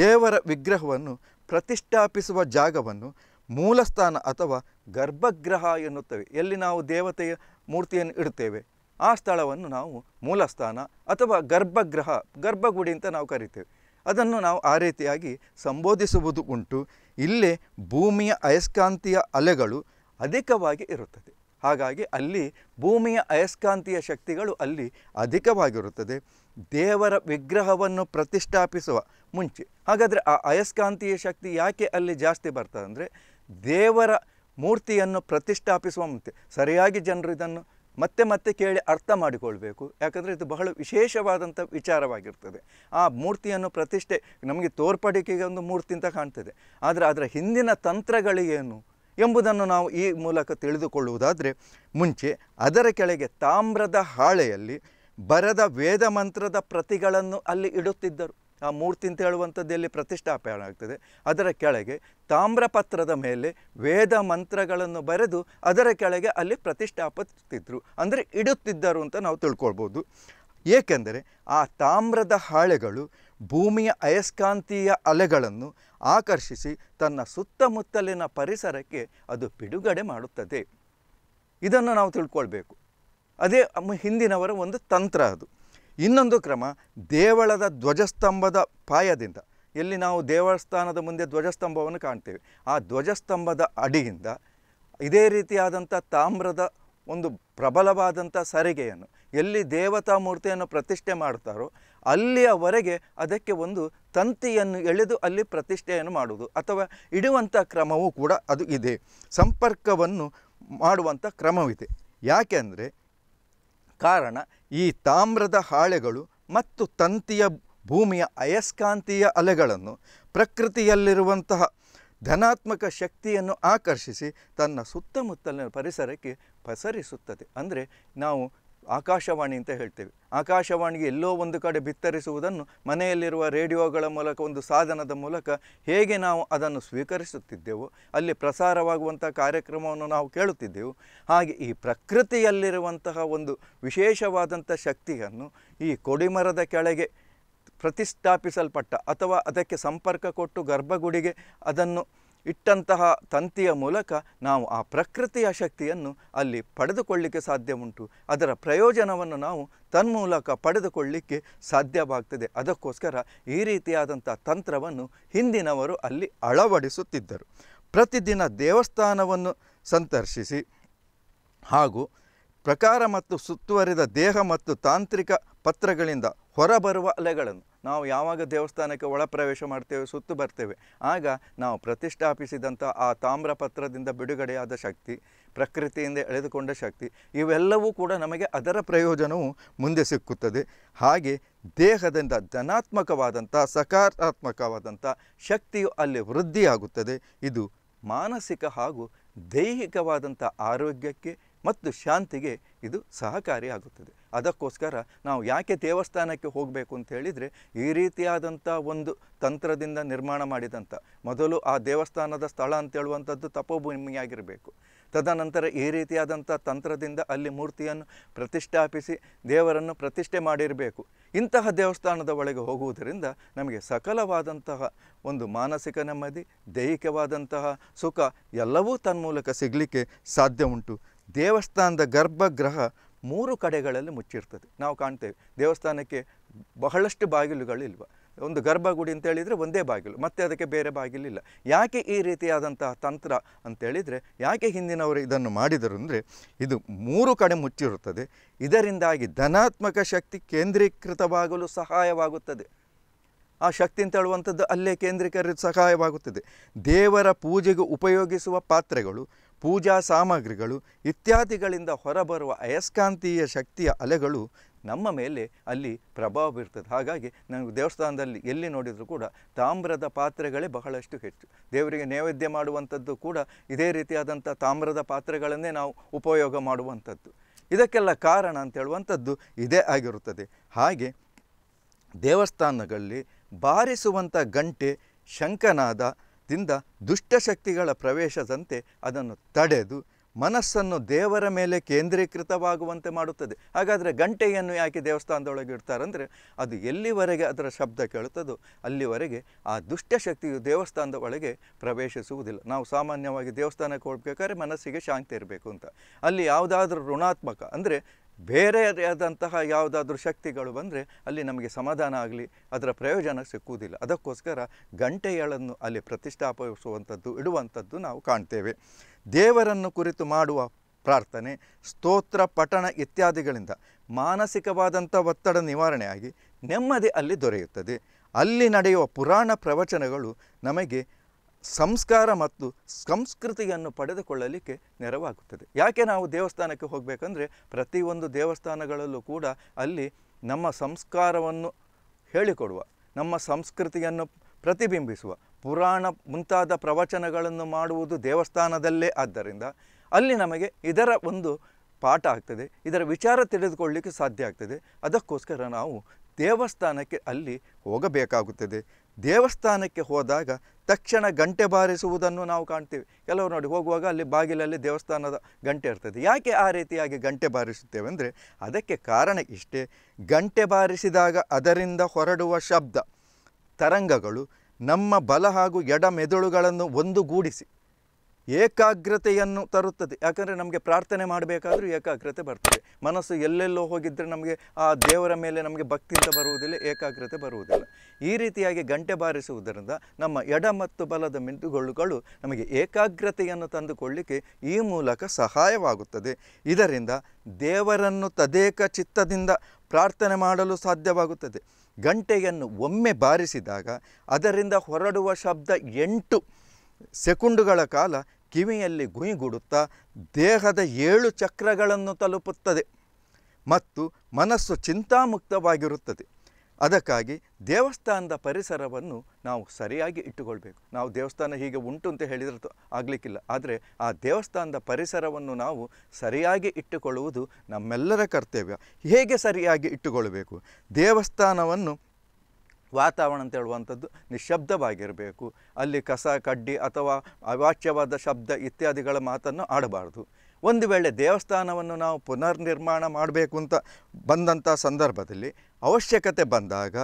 ದೇವರ ವಿಗ್ರಹವನ್ನು ಪ್ರತಿಷ್ಠಾಪಿಸುವ ಜಾಗವನ್ನು ಮೂಲಸ್ಥಾನ ಅಥವಾ ಗರ್ಭಗೃಹ ಎನ್ನುತ್ತವೆ ಎಲ್ಲಿ ನಾವು ದೇವತೆಯ ಮೂರ್ತಿಯನ್ನು ಇಡುತ್ತೇವೆ ಆ ಸ್ಥಳವನ್ನು ನಾವು ಮೂಲಸ್ಥಾನ ಅಥವಾ ಗರ್ಭಗೃಹ ಗರ್ಭಗುಡಿ ಅಂತ ನಾವು ಕರಿತೇವೆ ಅದನ್ನು ನಾವು ಆ ರೀತಿಯಾಗಿ ಸಂಬೋಧಿಸುವುದು ಉಂಟು ಇಲ್ಲೇ ಭೂಮಿಯ ಅಯಸ್ಕಾಂತೀಯ ಅಲೆಗಳು ಅಧಿಕವಾಗಿ ಇರುತ್ತದೆ ಹಾಗಾಗಿ ಅಲ್ಲಿ ಭೂಮಿಯ ಅಯಸ್ಕಾಂತೀಯ ಶಕ್ತಿಗಳು ಅಲ್ಲಿ ಅಧಿಕವಾಗಿರುತ್ತದೆ ದೇವರ ವಿಗ್ರಹವನ್ನು ಪ್ರತಿಷ್ಠಾಪಿಸುವ ಮುಂಚೆ ಹಾಗಾದರೆ ಆ ಅಯಸ್ಕಾಂತೀಯ ಶಕ್ತಿ ಯಾಕೆ ಅಲ್ಲಿ ಜಾಸ್ತಿ ಬರ್ತದೆ ಅಂದರೆ ದೇವರ ಮೂರ್ತಿಯನ್ನು ಪ್ರತಿಷ್ಠಾಪಿಸುವ ಮುಂತೆ ಸರಿಯಾಗಿ ಜನರು ಇದನ್ನು ಮತ್ತೆ ಮತ್ತೆ ಕೇಳಿ ಅರ್ಥ ಮಾಡಿಕೊಳ್ಬೇಕು ಯಾಕಂದರೆ ಇದು ಬಹಳ ವಿಶೇಷವಾದಂಥ ವಿಚಾರವಾಗಿರ್ತದೆ ಆ ಮೂರ್ತಿಯನ್ನು ಪ್ರತಿಷ್ಠೆ ನಮಗೆ ತೋರ್ಪಡಿಕೆಗೆ ಒಂದು ಮೂರ್ತಿ ಅಂತ ಕಾಣ್ತದೆ ಆದರೆ ಅದರ ಹಿಂದಿನ ತಂತ್ರಗಳಿಗೇನು ಎಂಬುದನ್ನು ನಾವು ಈ ಮೂಲಕ ತಿಳಿದುಕೊಳ್ಳುವುದಾದರೆ ಮುಂಚೆ ಅದರ ಕೆಳಗೆ ತಾಮ್ರದ ಹಾಳೆಯಲ್ಲಿ ಬರದ ವೇದ ಮಂತ್ರದ ಪ್ರತಿಗಳನ್ನು ಅಲ್ಲಿ ಇಡುತ್ತಿದ್ದರು ಆ ಮೂರ್ತಿ ಅಂತ ಹೇಳುವಂಥದ್ದು ಎಲ್ಲಿ ಪ್ರತಿಷ್ಠಾಪನೆ ಆಗ್ತದೆ ಅದರ ಕೆಳಗೆ ತಾಮ್ರಪತ್ರದ ಮೇಲೆ ವೇದ ಮಂತ್ರಗಳನ್ನು ಬರೆದು ಅದರ ಕೆಳಗೆ ಅಲ್ಲಿ ಪ್ರತಿಷ್ಠಾಪಿಸುತ್ತಿದ್ದರು ಅಂದರೆ ಇಡುತ್ತಿದ್ದರು ಅಂತ ನಾವು ತಿಳ್ಕೊಳ್ಬೋದು ಏಕೆಂದರೆ ಆ ತಾಮ್ರದ ಹಾಳೆಗಳು ಭೂಮಿಯ ಅಯಸ್ಕಾಂತೀಯ ಅಲೆಗಳನ್ನು ಆಕರ್ಷಿಸಿ ತನ್ನ ಸುತ್ತಮುತ್ತಲಿನ ಪರಿಸರಕ್ಕೆ ಅದು ಬಿಡುಗಡೆ ಮಾಡುತ್ತದೆ ಇದನ್ನು ನಾವು ತಿಳ್ಕೊಳ್ಬೇಕು ಅದೇ ಹಿಂದಿನವರ ಒಂದು ತಂತ್ರ ಅದು ಇನ್ನೊಂದು ಕ್ರಮ ದೇವಳದ ಧ್ವಜಸ್ತಂಭದ ಪಾಯದಿಂದ ಎಲ್ಲಿ ನಾವು ದೇವಸ್ಥಾನದ ಮುಂದೆ ಧ್ವಜಸ್ತಂಭವನ್ನು ಕಾಣ್ತೇವೆ ಆ ಧ್ವಜಸ್ತಂಭದ ಅಡಿಯಿಂದ ಇದೇ ರೀತಿಯಾದಂಥ ತಾಮ್ರದ ಒಂದು ಪ್ರಬಲವಾದಂಥ ಸರಿಗೆಯನ್ನು ಎಲ್ಲಿ ದೇವತಾ ಮೂರ್ತಿಯನ್ನು ಪ್ರತಿಷ್ಠೆ ಮಾಡ್ತಾರೋ ಅಲ್ಲಿಯವರೆಗೆ ಅದಕ್ಕೆ ಒಂದು ತಂತಿಯನ್ನು ಎಳೆದು ಅಲ್ಲಿ ಪ್ರತಿಷ್ಠೆಯನ್ನು ಮಾಡುವುದು ಅಥವಾ ಇಡುವಂಥ ಕ್ರಮವೂ ಕೂಡ ಅದು ಇದೆ ಸಂಪರ್ಕವನ್ನು ಮಾಡುವಂಥ ಕ್ರಮವಿದೆ ಯಾಕೆಂದರೆ ಕಾರಣ ಈ ತಾಮ್ರದ ಹಾಳೆಗಳು ಮತ್ತು ತಂತಿಯ ಭೂಮಿಯ ಅಯಸ್ಕಾಂತೀಯ ಅಲೆಗಳನ್ನು ಪ್ರಕೃತಿಯಲ್ಲಿರುವಂತಹ ಧನಾತ್ಮಕ ಶಕ್ತಿಯನ್ನು ಆಕರ್ಷಿಸಿ ತನ್ನ ಸುತ್ತಮುತ್ತಲಿನ ಪರಿಸರಕ್ಕೆ ಪಸರಿಸುತ್ತದೆ ಅಂದರೆ ನಾವು ಆಕಾಶವಾಣಿ ಅಂತ ಹೇಳ್ತೇವೆ ಆಕಾಶವಾಣಿಗೆ ಎಲ್ಲೋ ಒಂದು ಕಡೆ ಬಿತ್ತರಿಸುವುದನ್ನು ಮನೆಯಲ್ಲಿರುವ ರೇಡಿಯೋಗಳ ಮೂಲಕ ಒಂದು ಸಾಧನದ ಮೂಲಕ ಹೇಗೆ ನಾವು ಅದನ್ನು ಸ್ವೀಕರಿಸುತ್ತಿದ್ದೆವು ಅಲ್ಲಿ ಪ್ರಸಾರವಾಗುವಂಥ ಕಾರ್ಯಕ್ರಮವನ್ನು ನಾವು ಕೇಳುತ್ತಿದ್ದೆವು ಹಾಗೆ ಈ ಪ್ರಕೃತಿಯಲ್ಲಿರುವಂತಹ ಒಂದು ವಿಶೇಷವಾದಂಥ ಶಕ್ತಿಯನ್ನು ಈ ಕೊಡಿಮರದ ಕೆಳಗೆ ಪ್ರತಿಷ್ಠಾಪಿಸಲ್ಪಟ್ಟ ಅಥವಾ ಅದಕ್ಕೆ ಸಂಪರ್ಕ ಕೊಟ್ಟು ಗರ್ಭಗುಡಿಗೆ ಅದನ್ನು ಇಟ್ಟಂತಹ ತಂತಿಯ ಮೂಲಕ ನಾವು ಆ ಪ್ರಕೃತಿಯ ಶಕ್ತಿಯನ್ನು ಅಲ್ಲಿ ಪಡೆದುಕೊಳ್ಳಿಕ್ಕೆ ಸಾಧ್ಯ ಉಂಟು ಅದರ ಪ್ರಯೋಜನವನ್ನು ನಾವು ತನ್ಮೂಲಕ ಪಡೆದುಕೊಳ್ಳಿಕ್ಕೆ ಸಾಧ್ಯವಾಗ್ತದೆ ಅದಕ್ಕೋಸ್ಕರ ಈ ರೀತಿಯಾದಂಥ ತಂತ್ರವನ್ನು ಹಿಂದಿನವರು ಅಲ್ಲಿ ಅಳವಡಿಸುತ್ತಿದ್ದರು ಪ್ರತಿದಿನ ದೇವಸ್ಥಾನವನ್ನು ಸಂದರ್ಶಿಸಿ ಹಾಗೂ ಪ್ರಕಾರ ಮತ್ತು ಸುತ್ತುವರಿದ ದೇಹ ಮತ್ತು ತಾಂತ್ರಿಕ ಪತ್ರಗಳಿಂದ ಹೊರಬರುವ ಅಲೆಗಳನ್ನು ನಾವು ಯಾವಾಗ ದೇವಸ್ಥಾನಕ್ಕೆ ಒಳ ಪ್ರವೇಶ ಮಾಡ್ತೇವೆ ಸುತ್ತು ಬರ್ತೇವೆ ಆಗ ನಾವು ಪ್ರತಿಷ್ಠಾಪಿಸಿದಂಥ ಆ ತಾಮ್ರಪತ್ರದಿಂದ ಬಿಡುಗಡೆಯಾದ ಶಕ್ತಿ ಪ್ರಕೃತಿಯಿಂದ ಎಳೆದುಕೊಂಡ ಶಕ್ತಿ ಇವೆಲ್ಲವೂ ಕೂಡ ನಮಗೆ ಅದರ ಪ್ರಯೋಜನವು ಮುಂದೆ ಸಿಕ್ಕುತ್ತದೆ ಹಾಗೆ ದೇಹದಿಂದ ಧನಾತ್ಮಕವಾದಂಥ ಸಕಾರಾತ್ಮಕವಾದಂಥ ಶಕ್ತಿಯು ಅಲ್ಲಿ ವೃದ್ಧಿಯಾಗುತ್ತದೆ ಇದು ಮಾನಸಿಕ ಹಾಗೂ ದೈಹಿಕವಾದಂಥ ಆರೋಗ್ಯಕ್ಕೆ ಮತ್ತು ಶಾಂತಿಗೆ ಇದು ಸಹಕಾರಿಯಾಗುತ್ತದೆ ಅದಕ್ಕೋಸ್ಕರ ನಾವು ಯಾಕೆ ದೇವಸ್ಥಾನಕ್ಕೆ ಹೋಗಬೇಕು ಅಂತ ಹೇಳಿದರೆ ಈ ರೀತಿಯಾದಂಥ ಒಂದು ತಂತ್ರದಿಂದ ನಿರ್ಮಾಣ ಮಾಡಿದಂಥ ಮೊದಲು ಆ ದೇವಸ್ಥಾನದ ಸ್ಥಳ ಅಂತ ಹೇಳುವಂಥದ್ದು ತಪೋಭೂಮಿಯಾಗಿರಬೇಕು ತದನಂತರ ಈ ರೀತಿಯಾದಂಥ ತಂತ್ರದಿಂದ ಅಲ್ಲಿ ಮೂರ್ತಿಯನ್ನು ಪ್ರತಿಷ್ಠಾಪಿಸಿ ದೇವರನ್ನು ಪ್ರತಿಷ್ಠೆ ಮಾಡಿರಬೇಕು ಇಂತಹ ದೇವಸ್ಥಾನದ ಒಳಗೆ ಹೋಗುವುದರಿಂದ ನಮಗೆ ಸಕಲವಾದಂತಹ ಒಂದು ಮಾನಸಿಕ ನೆಮ್ಮದಿ ದೈಹಿಕವಾದಂತಹ ಸುಖ ಎಲ್ಲವೂ ತನ್ಮೂಲಕ ಸಿಗಲಿಕ್ಕೆ ಸಾಧ್ಯ ಉಂಟು ದೇವಸ್ಥಾನದ ಗರ್ಭಗೃಹ ಮೂರು ಕಡೆಗಳಲ್ಲಿ ಮುಚ್ಚಿರ್ತದೆ ನಾವು ಕಾಣ್ತೇವೆ ದೇವಸ್ಥಾನಕ್ಕೆ ಬಹಳಷ್ಟು ಬಾಗಿಲುಗಳಿಲ್ವ ಒಂದು ಗರ್ಭಗುಡಿ ಅಂತ ಹೇಳಿದರೆ ಒಂದೇ ಬಾಗಿಲು ಮತ್ತೆ ಅದಕ್ಕೆ ಬೇರೆ ಇಲ್ಲ ಯಾಕೆ ಈ ರೀತಿಯಾದಂತಹ ತಂತ್ರ ಅಂತೇಳಿದರೆ ಯಾಕೆ ಹಿಂದಿನವರು ಇದನ್ನು ಮಾಡಿದರು ಅಂದರೆ ಇದು ಮೂರು ಕಡೆ ಮುಚ್ಚಿರುತ್ತದೆ ಇದರಿಂದಾಗಿ ಧನಾತ್ಮಕ ಶಕ್ತಿ ಕೇಂದ್ರೀಕೃತವಾಗಲು ಸಹಾಯವಾಗುತ್ತದೆ ಆ ಶಕ್ತಿ ಅಂತ ಹೇಳುವಂಥದ್ದು ಅಲ್ಲೇ ಕೇಂದ್ರೀಕರಿಸ ಸಹಾಯವಾಗುತ್ತದೆ ದೇವರ ಪೂಜೆಗೆ ಉಪಯೋಗಿಸುವ ಪಾತ್ರೆಗಳು ಪೂಜಾ ಸಾಮಗ್ರಿಗಳು ಇತ್ಯಾದಿಗಳಿಂದ ಹೊರಬರುವ ಅಯಸ್ಕಾಂತೀಯ ಶಕ್ತಿಯ ಅಲೆಗಳು ನಮ್ಮ ಮೇಲೆ ಅಲ್ಲಿ ಪ್ರಭಾವ ಬೀರ್ತದೆ ಹಾಗಾಗಿ ನನಗೆ ದೇವಸ್ಥಾನದಲ್ಲಿ ಎಲ್ಲಿ ನೋಡಿದರೂ ಕೂಡ ತಾಮ್ರದ ಪಾತ್ರೆಗಳೇ ಬಹಳಷ್ಟು ಹೆಚ್ಚು ದೇವರಿಗೆ ನೈವೇದ್ಯ ಮಾಡುವಂಥದ್ದು ಕೂಡ ಇದೇ ರೀತಿಯಾದಂಥ ತಾಮ್ರದ ಪಾತ್ರೆಗಳನ್ನೇ ನಾವು ಉಪಯೋಗ ಮಾಡುವಂಥದ್ದು ಇದಕ್ಕೆಲ್ಲ ಕಾರಣ ಅಂತ ಹೇಳುವಂಥದ್ದು ಇದೇ ಆಗಿರುತ್ತದೆ ಹಾಗೆ ದೇವಸ್ಥಾನಗಳಲ್ಲಿ ಬಾರಿಸುವಂಥ ಗಂಟೆ ಶಂಕನಾದ ದಿಂದ ದುಷ್ಟಶಕ್ತಿಗಳ ಪ್ರವೇಶದಂತೆ ಅದನ್ನು ತಡೆದು ಮನಸ್ಸನ್ನು ದೇವರ ಮೇಲೆ ಕೇಂದ್ರೀಕೃತವಾಗುವಂತೆ ಮಾಡುತ್ತದೆ ಹಾಗಾದರೆ ಗಂಟೆಯನ್ನು ಯಾಕೆ ದೇವಸ್ಥಾನದೊಳಗೆ ಇಡ್ತಾರಂದರೆ ಅದು ಎಲ್ಲಿವರೆಗೆ ಅದರ ಶಬ್ದ ಕೇಳುತ್ತದೋ ಅಲ್ಲಿವರೆಗೆ ಆ ದುಷ್ಟಶಕ್ತಿಯು ದೇವಸ್ಥಾನದ ಒಳಗೆ ಪ್ರವೇಶಿಸುವುದಿಲ್ಲ ನಾವು ಸಾಮಾನ್ಯವಾಗಿ ದೇವಸ್ಥಾನಕ್ಕೆ ಹೋಗ್ಬೇಕಾದ್ರೆ ಮನಸ್ಸಿಗೆ ಶಾಂತಿ ಇರಬೇಕು ಅಂತ ಅಲ್ಲಿ ಯಾವುದಾದ್ರೂ ಋಣಾತ್ಮಕ ಅಂದರೆ ಆದಂತಹ ಯಾವುದಾದ್ರೂ ಶಕ್ತಿಗಳು ಬಂದರೆ ಅಲ್ಲಿ ನಮಗೆ ಸಮಾಧಾನ ಆಗಲಿ ಅದರ ಪ್ರಯೋಜನ ಸಿಕ್ಕುವುದಿಲ್ಲ ಅದಕ್ಕೋಸ್ಕರ ಗಂಟೆಗಳನ್ನು ಅಲ್ಲಿ ಪ್ರತಿಷ್ಠಾಪಿಸುವಂಥದ್ದು ಇಡುವಂಥದ್ದು ನಾವು ಕಾಣ್ತೇವೆ ದೇವರನ್ನು ಕುರಿತು ಮಾಡುವ ಪ್ರಾರ್ಥನೆ ಸ್ತೋತ್ರ ಪಠಣ ಇತ್ಯಾದಿಗಳಿಂದ ಮಾನಸಿಕವಾದಂಥ ಒತ್ತಡ ನಿವಾರಣೆಯಾಗಿ ನೆಮ್ಮದಿ ಅಲ್ಲಿ ದೊರೆಯುತ್ತದೆ ಅಲ್ಲಿ ನಡೆಯುವ ಪುರಾಣ ಪ್ರವಚನಗಳು ನಮಗೆ ಸಂಸ್ಕಾರ ಮತ್ತು ಸಂಸ್ಕೃತಿಯನ್ನು ಪಡೆದುಕೊಳ್ಳಲಿಕ್ಕೆ ನೆರವಾಗುತ್ತದೆ ಯಾಕೆ ನಾವು ದೇವಸ್ಥಾನಕ್ಕೆ ಹೋಗಬೇಕಂದ್ರೆ ಪ್ರತಿಯೊಂದು ದೇವಸ್ಥಾನಗಳಲ್ಲೂ ಕೂಡ ಅಲ್ಲಿ ನಮ್ಮ ಸಂಸ್ಕಾರವನ್ನು ಹೇಳಿಕೊಡುವ ನಮ್ಮ ಸಂಸ್ಕೃತಿಯನ್ನು ಪ್ರತಿಬಿಂಬಿಸುವ ಪುರಾಣ ಮುಂತಾದ ಪ್ರವಚನಗಳನ್ನು ಮಾಡುವುದು ದೇವಸ್ಥಾನದಲ್ಲೇ ಆದ್ದರಿಂದ ಅಲ್ಲಿ ನಮಗೆ ಇದರ ಒಂದು ಪಾಠ ಆಗ್ತದೆ ಇದರ ವಿಚಾರ ತಿಳಿದುಕೊಳ್ಳಲಿಕ್ಕೆ ಸಾಧ್ಯ ಆಗ್ತದೆ ಅದಕ್ಕೋಸ್ಕರ ನಾವು ದೇವಸ್ಥಾನಕ್ಕೆ ಅಲ್ಲಿ ಹೋಗಬೇಕಾಗುತ್ತದೆ ದೇವಸ್ಥಾನಕ್ಕೆ ಹೋದಾಗ ತಕ್ಷಣ ಗಂಟೆ ಬಾರಿಸುವುದನ್ನು ನಾವು ಕಾಣ್ತೀವಿ ಕೆಲವರು ನೋಡಿ ಹೋಗುವಾಗ ಅಲ್ಲಿ ಬಾಗಿಲಲ್ಲಿ ದೇವಸ್ಥಾನದ ಗಂಟೆ ಇರ್ತದೆ ಯಾಕೆ ಆ ರೀತಿಯಾಗಿ ಗಂಟೆ ಬಾರಿಸುತ್ತೇವೆ ಅಂದರೆ ಅದಕ್ಕೆ ಕಾರಣ ಇಷ್ಟೇ ಗಂಟೆ ಬಾರಿಸಿದಾಗ ಅದರಿಂದ ಹೊರಡುವ ಶಬ್ದ ತರಂಗಗಳು ನಮ್ಮ ಬಲ ಹಾಗೂ ಎಡ ಮೆದುಳುಗಳನ್ನು ಒಂದುಗೂಡಿಸಿ ಏಕಾಗ್ರತೆಯನ್ನು ತರುತ್ತದೆ ಯಾಕಂದರೆ ನಮಗೆ ಪ್ರಾರ್ಥನೆ ಮಾಡಬೇಕಾದ್ರೂ ಏಕಾಗ್ರತೆ ಬರ್ತದೆ ಮನಸ್ಸು ಎಲ್ಲೆಲ್ಲೋ ಹೋಗಿದ್ದರೆ ನಮಗೆ ಆ ದೇವರ ಮೇಲೆ ನಮಗೆ ಭಕ್ತಿಯಿಂದ ಬರುವುದಿಲ್ಲ ಏಕಾಗ್ರತೆ ಬರುವುದಿಲ್ಲ ಈ ರೀತಿಯಾಗಿ ಗಂಟೆ ಬಾರಿಸುವುದರಿಂದ ನಮ್ಮ ಎಡ ಮತ್ತು ಬಲದ ಮಿಂದುಗೊಳ್ಳುಗಳು ನಮಗೆ ಏಕಾಗ್ರತೆಯನ್ನು ತಂದುಕೊಳ್ಳಿಕ್ಕೆ ಈ ಮೂಲಕ ಸಹಾಯವಾಗುತ್ತದೆ ಇದರಿಂದ ದೇವರನ್ನು ತದೇಕ ಚಿತ್ತದಿಂದ ಪ್ರಾರ್ಥನೆ ಮಾಡಲು ಸಾಧ್ಯವಾಗುತ್ತದೆ ಗಂಟೆಯನ್ನು ಒಮ್ಮೆ ಬಾರಿಸಿದಾಗ ಅದರಿಂದ ಹೊರಡುವ ಶಬ್ದ ಎಂಟು ಸೆಕುಂಡುಗಳ ಕಾಲ ಕಿವಿಯಲ್ಲಿ ಗುಯಿಗುಡುತ್ತಾ ದೇಹದ ಏಳು ಚಕ್ರಗಳನ್ನು ತಲುಪುತ್ತದೆ ಮತ್ತು ಮನಸ್ಸು ಚಿಂತಾಮುಕ್ತವಾಗಿರುತ್ತದೆ ಅದಕ್ಕಾಗಿ ದೇವಸ್ಥಾನದ ಪರಿಸರವನ್ನು ನಾವು ಸರಿಯಾಗಿ ಇಟ್ಟುಕೊಳ್ಬೇಕು ನಾವು ದೇವಸ್ಥಾನ ಹೀಗೆ ಉಂಟು ಅಂತ ಹೇಳಿದ್ರೆ ಆಗಲಿಕ್ಕಿಲ್ಲ ಆದರೆ ಆ ದೇವಸ್ಥಾನದ ಪರಿಸರವನ್ನು ನಾವು ಸರಿಯಾಗಿ ಇಟ್ಟುಕೊಳ್ಳುವುದು ನಮ್ಮೆಲ್ಲರ ಕರ್ತವ್ಯ ಹೇಗೆ ಸರಿಯಾಗಿ ಇಟ್ಟುಕೊಳ್ಳಬೇಕು ದೇವಸ್ಥಾನವನ್ನು ವಾತಾವರಣ ಅಂತ ಹೇಳುವಂಥದ್ದು ನಿಶಬ್ದವಾಗಿರಬೇಕು ಅಲ್ಲಿ ಕಸ ಕಡ್ಡಿ ಅಥವಾ ಅವಾಚ್ಯವಾದ ಶಬ್ದ ಇತ್ಯಾದಿಗಳ ಮಾತನ್ನು ಆಡಬಾರ್ದು ಒಂದು ವೇಳೆ ದೇವಸ್ಥಾನವನ್ನು ನಾವು ಪುನರ್ನಿರ್ಮಾಣ ಮಾಡಬೇಕು ಅಂತ ಬಂದಂಥ ಸಂದರ್ಭದಲ್ಲಿ ಅವಶ್ಯಕತೆ ಬಂದಾಗ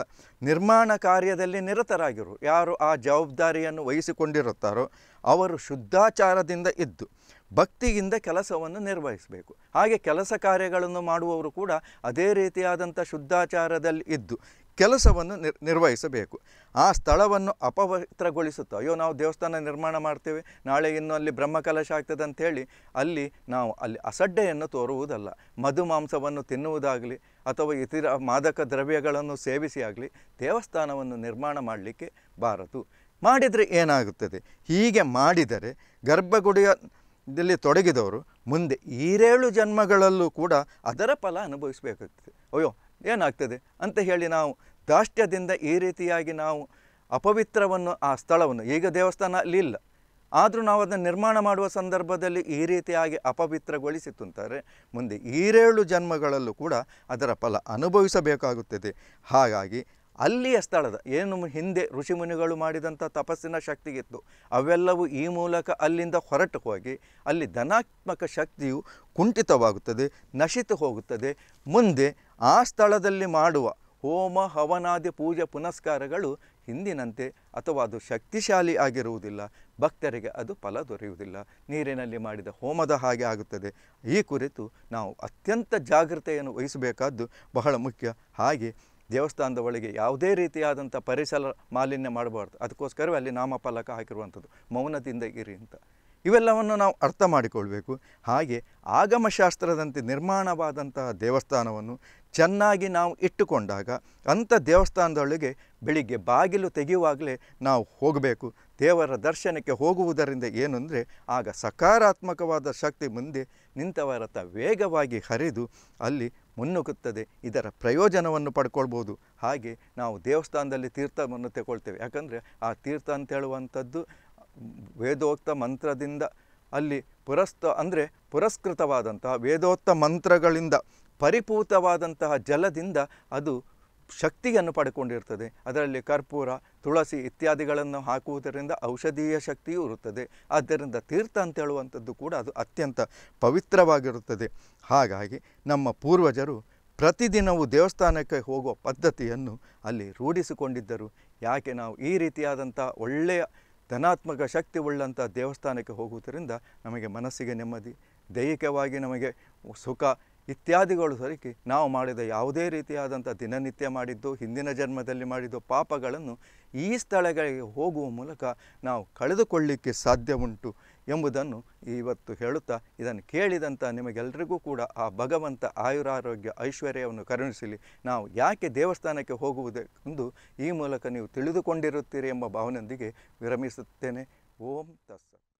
ನಿರ್ಮಾಣ ಕಾರ್ಯದಲ್ಲಿ ನಿರತರಾಗಿರು ಯಾರು ಆ ಜವಾಬ್ದಾರಿಯನ್ನು ವಹಿಸಿಕೊಂಡಿರುತ್ತಾರೋ ಅವರು ಶುದ್ಧಾಚಾರದಿಂದ ಇದ್ದು ಭಕ್ತಿಯಿಂದ ಕೆಲಸವನ್ನು ನಿರ್ವಹಿಸಬೇಕು ಹಾಗೆ ಕೆಲಸ ಕಾರ್ಯಗಳನ್ನು ಮಾಡುವವರು ಕೂಡ ಅದೇ ರೀತಿಯಾದಂಥ ಶುದ್ಧಾಚಾರದಲ್ಲಿ ಇದ್ದು ಕೆಲಸವನ್ನು ನಿರ್ ನಿರ್ವಹಿಸಬೇಕು ಆ ಸ್ಥಳವನ್ನು ಅಪವಿತ್ರಗೊಳಿಸುತ್ತ ಅಯ್ಯೋ ನಾವು ದೇವಸ್ಥಾನ ನಿರ್ಮಾಣ ಮಾಡ್ತೇವೆ ನಾಳೆ ಇನ್ನೂ ಅಲ್ಲಿ ಬ್ರಹ್ಮಕಲಶ ಆಗ್ತದೆ ಅಂಥೇಳಿ ಅಲ್ಲಿ ನಾವು ಅಲ್ಲಿ ಅಸಡ್ಡೆಯನ್ನು ತೋರುವುದಲ್ಲ ಮಾಂಸವನ್ನು ತಿನ್ನುವುದಾಗಲಿ ಅಥವಾ ಇತರ ಮಾದಕ ದ್ರವ್ಯಗಳನ್ನು ಸೇವಿಸಿ ಆಗಲಿ ದೇವಸ್ಥಾನವನ್ನು ನಿರ್ಮಾಣ ಮಾಡಲಿಕ್ಕೆ ಬಾರದು ಮಾಡಿದರೆ ಏನಾಗುತ್ತದೆ ಹೀಗೆ ಮಾಡಿದರೆ ಗರ್ಭಗುಡಿಯ ತೊಡಗಿದವರು ಮುಂದೆ ಈರೇಳು ಜನ್ಮಗಳಲ್ಲೂ ಕೂಡ ಅದರ ಫಲ ಅನುಭವಿಸಬೇಕಾಗ್ತದೆ ಅಯ್ಯೋ ಏನಾಗ್ತದೆ ಅಂತ ಹೇಳಿ ನಾವು ದಾಷ್ಟ್ಯದಿಂದ ಈ ರೀತಿಯಾಗಿ ನಾವು ಅಪವಿತ್ರವನ್ನು ಆ ಸ್ಥಳವನ್ನು ಈಗ ದೇವಸ್ಥಾನ ಅಲ್ಲಿ ಇಲ್ಲ ಆದರೂ ನಾವು ಅದನ್ನು ನಿರ್ಮಾಣ ಮಾಡುವ ಸಂದರ್ಭದಲ್ಲಿ ಈ ರೀತಿಯಾಗಿ ಅಪವಿತ್ರಗೊಳಿಸಿತ್ತು ಅಂತಾರೆ ಮುಂದೆ ಈರೇಳು ಜನ್ಮಗಳಲ್ಲೂ ಕೂಡ ಅದರ ಫಲ ಅನುಭವಿಸಬೇಕಾಗುತ್ತದೆ ಹಾಗಾಗಿ ಅಲ್ಲಿಯ ಸ್ಥಳದ ಏನು ಹಿಂದೆ ಋಷಿಮುನಿಗಳು ಮಾಡಿದಂಥ ತಪಸ್ಸಿನ ಶಕ್ತಿಗಿತ್ತು ಅವೆಲ್ಲವೂ ಈ ಮೂಲಕ ಅಲ್ಲಿಂದ ಹೊರಟು ಹೋಗಿ ಅಲ್ಲಿ ಧನಾತ್ಮಕ ಶಕ್ತಿಯು ಕುಂಠಿತವಾಗುತ್ತದೆ ನಶಿತು ಹೋಗುತ್ತದೆ ಮುಂದೆ ಆ ಸ್ಥಳದಲ್ಲಿ ಮಾಡುವ ಹೋಮ ಹವನಾದಿ ಪೂಜೆ ಪುನಸ್ಕಾರಗಳು ಹಿಂದಿನಂತೆ ಅಥವಾ ಅದು ಶಕ್ತಿಶಾಲಿ ಆಗಿರುವುದಿಲ್ಲ ಭಕ್ತರಿಗೆ ಅದು ಫಲ ದೊರೆಯುವುದಿಲ್ಲ ನೀರಿನಲ್ಲಿ ಮಾಡಿದ ಹೋಮದ ಹಾಗೆ ಆಗುತ್ತದೆ ಈ ಕುರಿತು ನಾವು ಅತ್ಯಂತ ಜಾಗೃತೆಯನ್ನು ವಹಿಸಬೇಕಾದ್ದು ಬಹಳ ಮುಖ್ಯ ಹಾಗೆ ದೇವಸ್ಥಾನದ ಒಳಗೆ ಯಾವುದೇ ರೀತಿಯಾದಂಥ ಪರಿಸರ ಮಾಲಿನ್ಯ ಮಾಡಬಾರ್ದು ಅದಕ್ಕೋಸ್ಕರವೇ ಅಲ್ಲಿ ನಾಮಫಲಕ ಹಾಕಿರುವಂಥದ್ದು ಮೌನದಿಂದ ಇರಿ ಅಂತ ಇವೆಲ್ಲವನ್ನು ನಾವು ಅರ್ಥ ಮಾಡಿಕೊಳ್ಬೇಕು ಹಾಗೆ ಆಗಮಶಾಸ್ತ್ರದಂತೆ ನಿರ್ಮಾಣವಾದಂತಹ ದೇವಸ್ಥಾನವನ್ನು ಚೆನ್ನಾಗಿ ನಾವು ಇಟ್ಟುಕೊಂಡಾಗ ಅಂಥ ದೇವಸ್ಥಾನದೊಳಗೆ ಬೆಳಿಗ್ಗೆ ಬಾಗಿಲು ತೆಗೆಯುವಾಗಲೇ ನಾವು ಹೋಗಬೇಕು ದೇವರ ದರ್ಶನಕ್ಕೆ ಹೋಗುವುದರಿಂದ ಏನಂದರೆ ಆಗ ಸಕಾರಾತ್ಮಕವಾದ ಶಕ್ತಿ ಮುಂದೆ ನಿಂತವರತ್ತ ವೇಗವಾಗಿ ಹರಿದು ಅಲ್ಲಿ ಮುನ್ನುಗ್ಗುತ್ತದೆ ಇದರ ಪ್ರಯೋಜನವನ್ನು ಪಡ್ಕೊಳ್ಬೋದು ಹಾಗೆ ನಾವು ದೇವಸ್ಥಾನದಲ್ಲಿ ತೀರ್ಥವನ್ನು ತಗೊಳ್ತೇವೆ ಯಾಕಂದರೆ ಆ ತೀರ್ಥ ಅಂತ ಹೇಳುವಂಥದ್ದು ವೇದೋಕ್ತ ಮಂತ್ರದಿಂದ ಅಲ್ಲಿ ಪುರಸ್ತ ಅಂದರೆ ಪುರಸ್ಕೃತವಾದಂತಹ ವೇದೋಕ್ತ ಮಂತ್ರಗಳಿಂದ ಪರಿಪೂತವಾದಂತಹ ಜಲದಿಂದ ಅದು ಶಕ್ತಿಯನ್ನು ಪಡ್ಕೊಂಡಿರ್ತದೆ ಅದರಲ್ಲಿ ಕರ್ಪೂರ ತುಳಸಿ ಇತ್ಯಾದಿಗಳನ್ನು ಹಾಕುವುದರಿಂದ ಔಷಧೀಯ ಶಕ್ತಿಯೂ ಇರುತ್ತದೆ ಆದ್ದರಿಂದ ತೀರ್ಥ ಅಂತ ಹೇಳುವಂಥದ್ದು ಕೂಡ ಅದು ಅತ್ಯಂತ ಪವಿತ್ರವಾಗಿರುತ್ತದೆ ಹಾಗಾಗಿ ನಮ್ಮ ಪೂರ್ವಜರು ಪ್ರತಿದಿನವೂ ದೇವಸ್ಥಾನಕ್ಕೆ ಹೋಗುವ ಪದ್ಧತಿಯನ್ನು ಅಲ್ಲಿ ರೂಢಿಸಿಕೊಂಡಿದ್ದರು ಯಾಕೆ ನಾವು ಈ ರೀತಿಯಾದಂಥ ಒಳ್ಳೆಯ ಧನಾತ್ಮಕ ಶಕ್ತಿ ಉಳ್ಳಂಥ ದೇವಸ್ಥಾನಕ್ಕೆ ಹೋಗುವುದರಿಂದ ನಮಗೆ ಮನಸ್ಸಿಗೆ ನೆಮ್ಮದಿ ದೈಹಿಕವಾಗಿ ನಮಗೆ ಸುಖ ಇತ್ಯಾದಿಗಳು ಸರಿಕೆ ನಾವು ಮಾಡಿದ ಯಾವುದೇ ರೀತಿಯಾದಂಥ ದಿನನಿತ್ಯ ಮಾಡಿದ್ದು ಹಿಂದಿನ ಜನ್ಮದಲ್ಲಿ ಮಾಡಿದ್ದು ಪಾಪಗಳನ್ನು ಈ ಸ್ಥಳಗಳಿಗೆ ಹೋಗುವ ಮೂಲಕ ನಾವು ಕಳೆದುಕೊಳ್ಳಲಿಕ್ಕೆ ಸಾಧ್ಯ ಉಂಟು ಎಂಬುದನ್ನು ಇವತ್ತು ಹೇಳುತ್ತಾ ಇದನ್ನು ಕೇಳಿದಂಥ ನಿಮಗೆಲ್ಲರಿಗೂ ಕೂಡ ಆ ಭಗವಂತ ಆಯುರಾರೋಗ್ಯ ಐಶ್ವರ್ಯವನ್ನು ಕರುಣಿಸಲಿ ನಾವು ಯಾಕೆ ದೇವಸ್ಥಾನಕ್ಕೆ ಎಂದು ಈ ಮೂಲಕ ನೀವು ತಿಳಿದುಕೊಂಡಿರುತ್ತೀರಿ ಎಂಬ ಭಾವನೆಯೊಂದಿಗೆ ವಿರಮಿಸುತ್ತೇನೆ ಓಂ ತಸ್ಸ